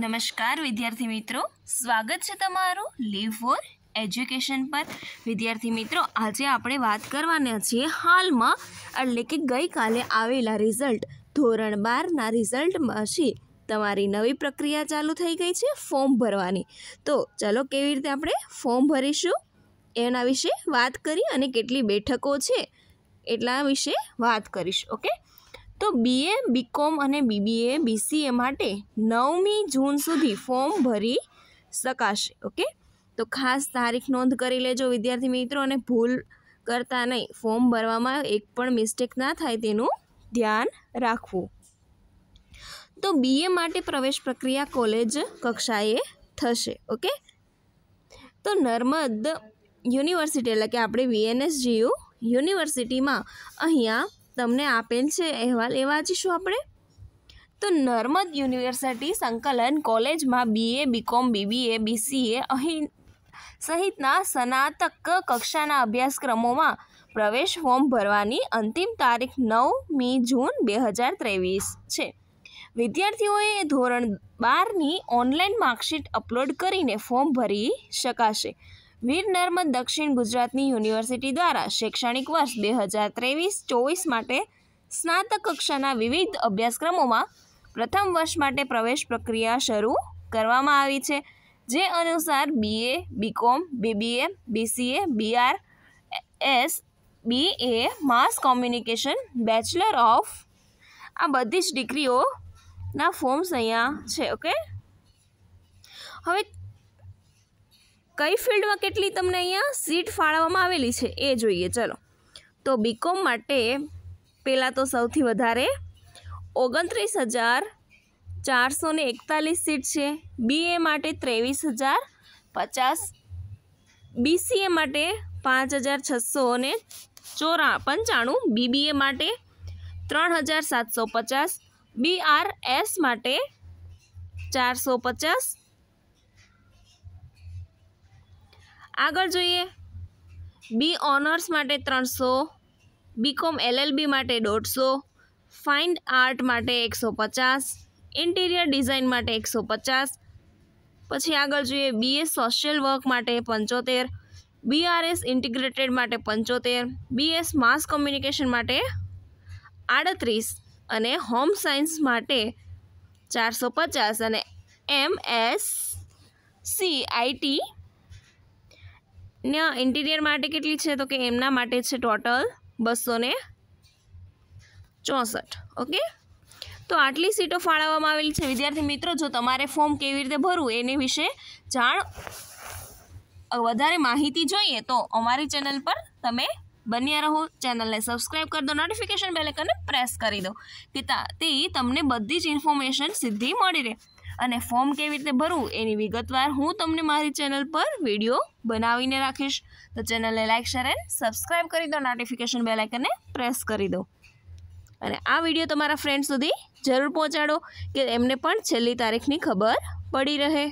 નમસ્કાર વિદ્યાર્થી મિત્રો સ્વાગત છે તમારું લીવ ફોર એજ્યુકેશન પર વિદ્યાર્થી મિત્રો આજે આપણે વાત કરવાના છીએ હાલમાં એટલે કે ગઈકાલે આવેલા રિઝલ્ટ ધોરણ બારના રિઝલ્ટમાંથી તમારી નવી પ્રક્રિયા ચાલુ થઈ ગઈ છે ફોર્મ ભરવાની તો ચલો કેવી રીતે આપણે ફોર્મ ભરીશું એના વિશે વાત કરી અને કેટલી બેઠકો છે એટલા વિશે વાત કરીશ ઓકે તો બીએ બીકોમ અને બીબીએ બીસીએ માટે નવમી જૂન સુધી ફોર્મ ભરી શકાશે ઓકે તો ખાસ તારીખ નોંધ કરી લેજો વિદ્યાર્થી મિત્રો અને ભૂલ કરતા નહીં ફોર્મ ભરવામાં એક પણ મિસ્ટેક ના થાય તેનું ધ્યાન રાખવું તો બીએ માટે પ્રવેશ પ્રક્રિયા કોલેજ કક્ષાએ થશે ઓકે તો નર્મદ યુનિવર્સિટી એટલે કે આપણે વીએનએસજીયુ યુનિવર્સિટીમાં અહીંયા તમને આપેલ છે અહેવાલ એ વાંચીશું આપણે તો નર્મદ યુનિવર્સિટી સંકલન કોલેજમાં બીએ બીકોમ બીબીએ બીસીએ અહીં સહિતના સ્નાતક કક્ષાના અભ્યાસક્રમોમાં પ્રવેશ ફોર્મ ભરવાની અંતિમ તારીખ નવમી જૂન બે હજાર ત્રેવીસ છે વિદ્યાર્થીઓએ ધોરણ બારની ઓનલાઈન માર્કશીટ અપલોડ કરીને ફોર્મ ભરી શકાશે વીર નર્મદ દક્ષિણ ગુજરાતની યુનિવર્સિટી દ્વારા શૈક્ષણિક વર્ષ બે હજાર ત્રેવીસ ચોવીસ માટે સ્નાતક કક્ષાના વિવિધ અભ્યાસક્રમોમાં પ્રથમ વર્ષ માટે પ્રવેશ પ્રક્રિયા શરૂ કરવામાં આવી છે જે અનુસાર BA BCom BBA BCA BR S B A mass communication bachelor of આ બધી જ ડિગ્રીઓના ફોર્મ્સ અહીંયા છે ઓકે હવે કઈ ફિલ્ડમાં કેટલી તમને અહીંયા સીટ ફાળવવામાં આવેલી છે એ જોઈએ ચલો તો બીકોમ માટે પહેલાં તો સૌથી વધારે ઓગણત્રીસ હજાર ચારસો ને એકતાલીસ સીટ છે બીએ માટે ત્રેવીસ હજાર પચાસ બીસીએ માટે પાંચ હજાર છસો ને ચોરા પંચાણું બીબીએ માટે ત્રણ હજાર સાતસો પચાસ બીઆરએસ માટે ચારસો પચાસ આગળ જોઈએ બી ઓનર્સ માટે ત્રણસો બીકોમ એલએલબી માટે દોઢસો ફાઇન આર્ટ માટે એકસો પચાસ ઇન્ટિરિયર ડિઝાઇન માટે એકસો પચાસ પછી આગળ જોઈએ બીએ સોશિયલ વર્ક માટે પંચોતેર બીઆરએસ ઇન્ટિગ્રેટેડ માટે પંચોતેર બીએસ માસ કોમ્યુનિકેશન માટે આડત્રીસ અને હોમ સાયન્સ માટે ચારસો પચાસ અને એમ એસ સી આઈટી ને ઇન્ટિરિયર માટે કેટલી છે તો કે એમના માટે છે ટોટલ બસો ને ચોસઠ ઓકે તો આટલી સીટો ફાળવવામાં આવેલી છે વિદ્યાર્થી મિત્રો જો તમારે ફોર્મ કેવી રીતે ભરવું એની વિશે જાણ વધારે માહિતી જોઈએ તો અમારી ચેનલ પર તમે બન્યા રહો ચેનલને સબસ્ક્રાઈબ કરી દો નોટિફિકેશન બેલેકનને પ્રેસ કરી દો કે તે તમને બધી જ ઇન્ફોર્મેશન સીધી મળી રહે અને ફોર્મ કેવી રીતે ભરવું એની વિગતવાર હું તમને મારી ચેનલ પર વિડીયો બનાવીને રાખીશ તો ચેનલને લાઇક શેર એન્ડ સબસ્ક્રાઈબ કરી દો નોટિફિકેશન બેલ આઇકનને પ્રેસ કરી દો અને આ વિડીયો તમારા ફ્રેન્ડ સુધી જરૂર પહોંચાડો કે એમને પણ છેલ્લી તારીખની ખબર પડી રહે